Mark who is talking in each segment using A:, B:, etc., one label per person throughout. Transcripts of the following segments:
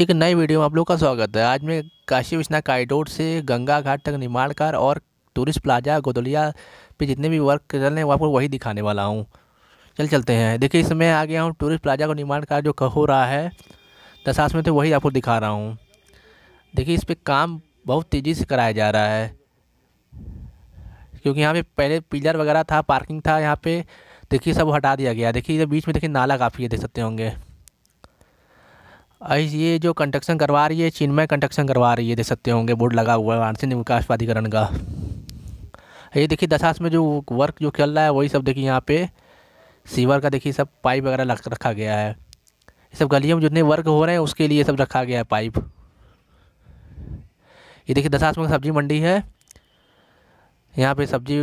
A: एक नए वीडियो में आप लोग का स्वागत है आज मैं काशी विश्वनाथ काइडोर से गंगा घाट तक निर्माण कार और टूरिस्ट प्लाजा गोदलिया पे जितने भी वर्क चल रहे हैं वहाँ पर वही दिखाने वाला हूँ चल चलते हैं देखिए इस समय आ गया हूँ टूरिस्ट प्लाजा का निर्माण कार्य जो हो रहा है दशास में तो वही आपको दिखा रहा हूँ देखिए इस पर काम बहुत तेज़ी से कराया जा रहा है क्योंकि यहाँ पर पहले पिलर वगैरह था पार्किंग था यहाँ पर देखिए सब हटा दिया गया देखिए इधर बीच में देखिए नाला काफ़ी है देख सकते होंगे ये जो कंस्ट्रक्शन करवा रही है में कंस्ट्रक्शन करवा रही है देख सकते होंगे बोर्ड लगा हुआ है वाराणसी विकास प्राधिकरण का ये देखिए दशास में जो वर्क जो चल रहा है वही सब देखिए यहाँ पे सीवर का देखिए सब पाइप वगैरह रखा गया है ये सब गलियों में जितने वर्क हो रहे हैं उसके लिए सब रखा गया है पाइप ये देखिए दशास में सब्जी मंडी है यहाँ पर सब्जी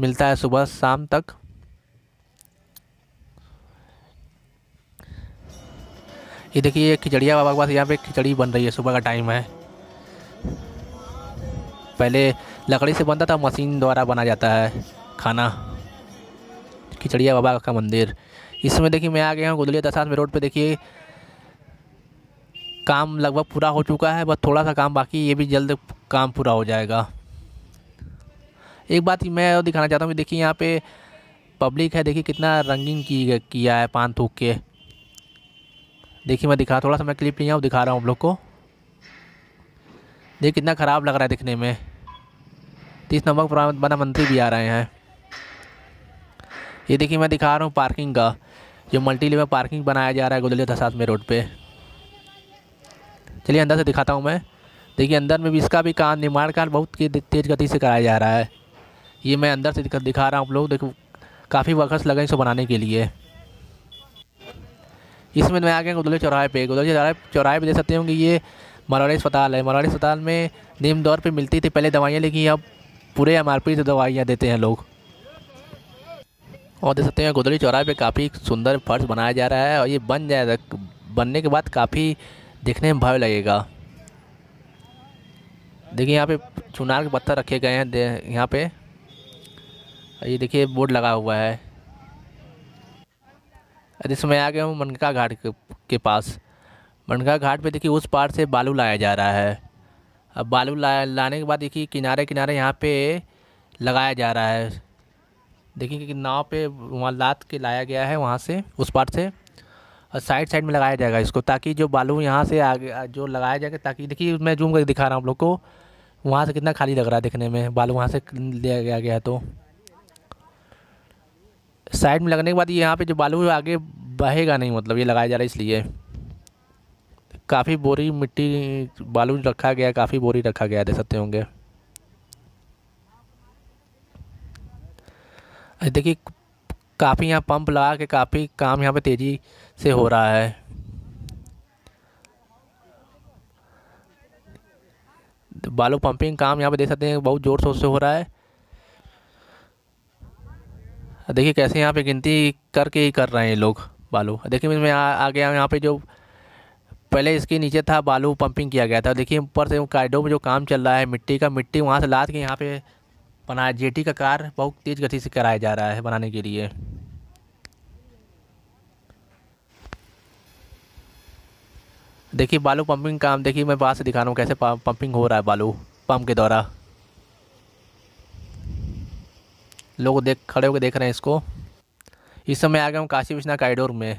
A: मिलता है सुबह शाम तक ये देखिए खिचड़िया बाबा के पास यहाँ पे खिचड़ी बन रही है सुबह का टाइम है पहले लकड़ी से बनता था मशीन द्वारा बना जाता है खाना खिचड़िया बाबा का मंदिर इसमें देखिए मैं आ गया हूँ गुदलिया दसास में रोड पे देखिए काम लगभग पूरा हो चुका है बस थोड़ा सा काम बाकी ये भी जल्द काम पूरा हो जाएगा एक बात मैं दिखाना चाहता हूँ कि देखिए यहाँ पे पब्लिक है देखिए कितना रंगीन की किया है पान थूक के देखिए मैं दिखा थोड़ा सा मैं क्लिप लिया हूँ दिखा रहा हूँ आप लोग को देखिए कितना ख़राब लग रहा है दिखने में तीस नंबर प्रधानमंत्री बना मंत्री भी आ रहे हैं ये देखिए मैं दिखा रहा हूँ पार्किंग का जो मल्टी लेवल पार्किंग बनाया जा रहा है गुदलिया दसात में रोड पे चलिए अंदर से दिखाता हूँ मैं देखिए अंदर में भी इसका भी काम निर्माण कार्य बहुत तेज़ गति से कराया जा रहा है ये मैं अंदर से दिखा रहा हूँ आप लोग देखो काफ़ी वर्कर्स लगे इसको बनाने के लिए इसमें मैं आ गया गुदले चौराहे पे गुदले चौराहे चौराहे पे देख सकते होंगे ये मारवाड़ी अस्पताल है मारवाड़ी अस्पताल में निम्न दौर पर मिलती थी पहले दवाइयाँ लेकिन अब पूरे एम आर पी से दवाइयाँ देते हैं लोग और देख सकते हैं गुदली चौराहे पे काफ़ी सुंदर फर्श बनाया जा रहा है और ये बन जाए बनने के बाद काफ़ी देखने में भव्य लगेगा देखिए यहाँ पे चुनार के पत्थर रखे गए हैं यहाँ पे ये देखिए बोर्ड लगा हुआ है अरे मैं आ गया हूँ मनका घाट के पास मनका घाट पे देखिए उस पार से बालू लाया जा रहा है अब बालू ला लाने के बाद देखिए किनारे किनारे यहाँ पे लगाया जा रहा है देखिए कि नाव पे वहाँ लाद के लाया गया है वहाँ से उस पार से और साइड साइड में लगाया जाएगा इसको ताकि जो बालू यहाँ से आगे जो लगाया जाएगा ताकि देखिए मैं जूम कर दिखा रहा हूँ आप लोग को वहाँ से कितना खाली लग रहा है देखने में बालू वहाँ से लिया गया गया तो साइड में लगने के बाद ये यहाँ पे जो बालू है आगे बहेगा नहीं मतलब ये लगाया जा रहा है इसलिए काफ़ी बोरी मिट्टी बालू रखा गया काफ़ी बोरी रखा गया दे सकते होंगे देखिए काफ़ी यहाँ पंप लगा के काफ़ी काम यहाँ पे तेज़ी से हो रहा है बालू पंपिंग काम यहाँ पे देख सकते हैं बहुत ज़ोर शोर से हो रहा है देखिए कैसे यहाँ पे गिनती करके ही कर रहे हैं लोग बालू देखिए मैं आ, आ गया यहाँ पे जो पहले इसके नीचे था बालू पंपिंग किया गया था देखिए ऊपर से काइडो में जो काम चल रहा है मिट्टी का मिट्टी वहाँ से लाद के यहाँ पे बनाया जेटी का कार बहुत तेज़ गति से कराया जा रहा है बनाने के लिए देखिए बालू पंपिंग काम देखिए मैं बाहर से दिखा रहा हूँ कैसे पंपिंग हो रहा है बालू पंप के द्वारा लोग देख खड़े होकर देख रहे हैं इसको इस समय आ गया हूँ काशी विश्वनाथ कॉरिडोर में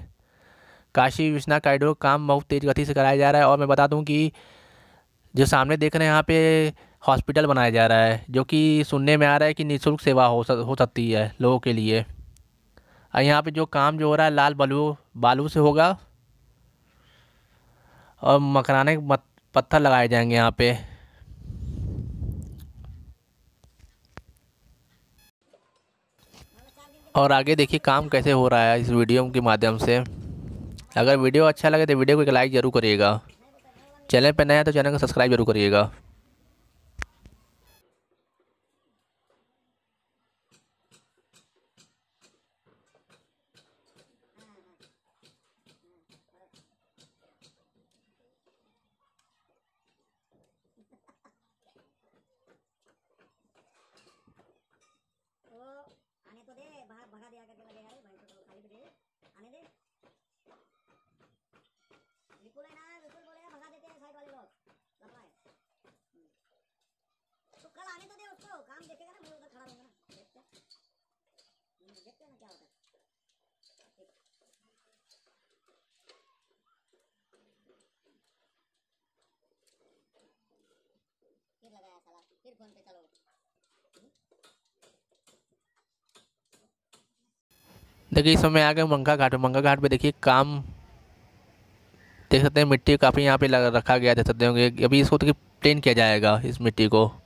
A: काशी विश्वनाथ कॉरिडोर काम बहुत तेज़ गति से कराया जा रहा है और मैं बता दूँ कि जो सामने देख रहे हैं यहाँ पे हॉस्पिटल बनाया जा रहा है जो कि सुनने में आ रहा है कि निःशुल्क सेवा हो सक, हो सकती है लोगों के लिए और यहाँ पर जो काम जो हो रहा है लाल बालू बालू से होगा और मकराने पत्थर लगाए जाएंगे यहाँ पर और आगे देखिए काम कैसे हो रहा है इस वीडियो के माध्यम से अगर वीडियो अच्छा लगे तो वीडियो को एक लाइक ज़रूर करिएगा चैनल पर नया तो चैनल को सब्सक्राइब जरूर करिएगा देखिए इस समय आ गए मंगा घाट मंगा घाट पे देखिए काम देख सकते हैं मिट्टी काफ़ी यहाँ पे लगा रखा गया देख सकते होंगे अभी इसको तो प्लेन किया जाएगा इस मिट्टी को